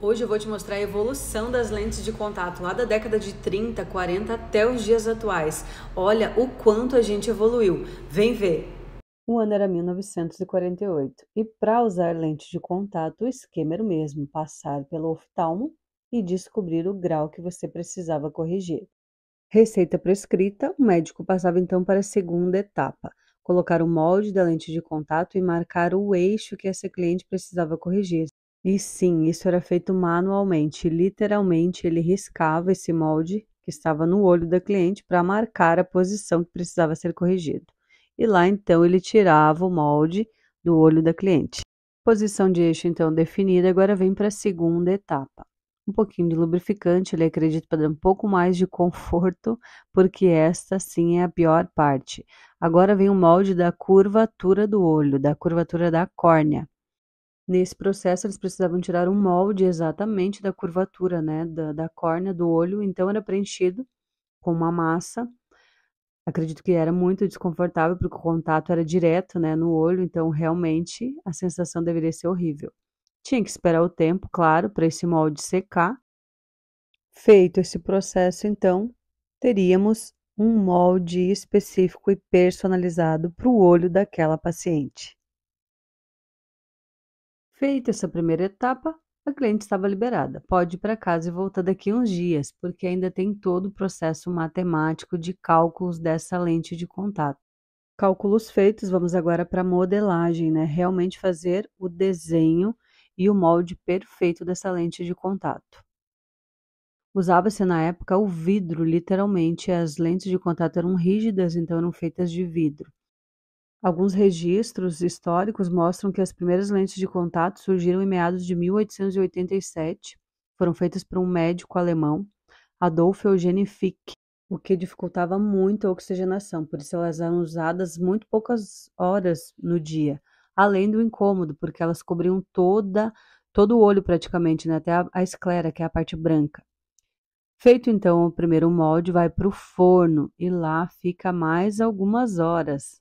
Hoje eu vou te mostrar a evolução das lentes de contato lá da década de 30, 40 até os dias atuais. Olha o quanto a gente evoluiu. Vem ver! O ano era 1948 e para usar lente de contato o esquema era o mesmo, passar pelo oftalmo e descobrir o grau que você precisava corrigir. Receita prescrita, o médico passava então para a segunda etapa, colocar o molde da lente de contato e marcar o eixo que essa cliente precisava corrigir, e sim, isso era feito manualmente. Literalmente, ele riscava esse molde que estava no olho da cliente para marcar a posição que precisava ser corrigido. E lá então ele tirava o molde do olho da cliente. Posição de eixo então definida, agora vem para a segunda etapa. Um pouquinho de lubrificante, ele acredita para dar um pouco mais de conforto, porque esta sim é a pior parte. Agora vem o molde da curvatura do olho, da curvatura da córnea. Nesse processo, eles precisavam tirar um molde exatamente da curvatura, né, da, da córnea do olho, então era preenchido com uma massa. Acredito que era muito desconfortável, porque o contato era direto, né, no olho, então realmente a sensação deveria ser horrível. Tinha que esperar o tempo, claro, para esse molde secar. Feito esse processo, então, teríamos um molde específico e personalizado para o olho daquela paciente. Feita essa primeira etapa, a cliente estava liberada. Pode ir para casa e voltar daqui uns dias, porque ainda tem todo o processo matemático de cálculos dessa lente de contato. Cálculos feitos, vamos agora para a modelagem, né? Realmente fazer o desenho e o molde perfeito dessa lente de contato. Usava-se na época o vidro, literalmente, as lentes de contato eram rígidas, então eram feitas de vidro. Alguns registros históricos mostram que as primeiras lentes de contato surgiram em meados de 1887, foram feitas por um médico alemão, Adolf Eugen Fick, o que dificultava muito a oxigenação, por isso elas eram usadas muito poucas horas no dia, além do incômodo, porque elas cobriam toda todo o olho praticamente, né? até a, a esclera, que é a parte branca. Feito então o primeiro molde, vai para o forno e lá fica mais algumas horas,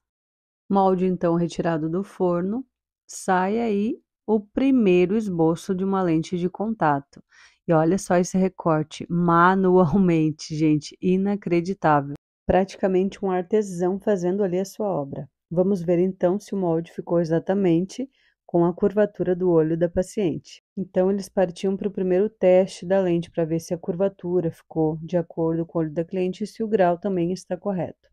Molde então retirado do forno, sai aí o primeiro esboço de uma lente de contato. E olha só esse recorte manualmente, gente, inacreditável. Praticamente um artesão fazendo ali a sua obra. Vamos ver então se o molde ficou exatamente com a curvatura do olho da paciente. Então, eles partiam para o primeiro teste da lente para ver se a curvatura ficou de acordo com o olho da cliente e se o grau também está correto.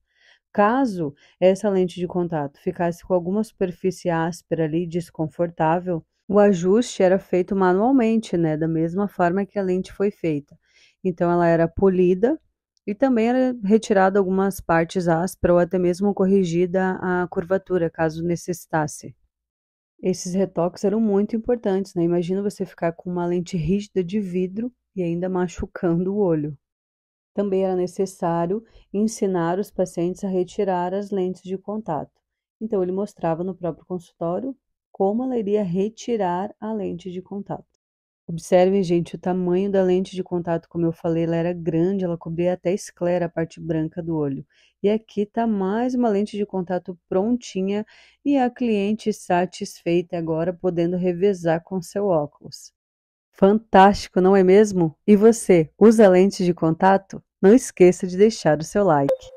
Caso essa lente de contato ficasse com alguma superfície áspera ali, desconfortável, o ajuste era feito manualmente, né, da mesma forma que a lente foi feita. Então ela era polida e também era retirada algumas partes ásperas ou até mesmo corrigida a curvatura, caso necessitasse. Esses retoques eram muito importantes, né? Imagina você ficar com uma lente rígida de vidro e ainda machucando o olho. Também era necessário ensinar os pacientes a retirar as lentes de contato. Então, ele mostrava no próprio consultório como ela iria retirar a lente de contato. Observem, gente, o tamanho da lente de contato, como eu falei, ela era grande, ela cobria até a esclera, a parte branca do olho. E aqui está mais uma lente de contato prontinha e a cliente satisfeita agora podendo revezar com seu óculos. Fantástico, não é mesmo? E você, usa lente de contato? Não esqueça de deixar o seu like.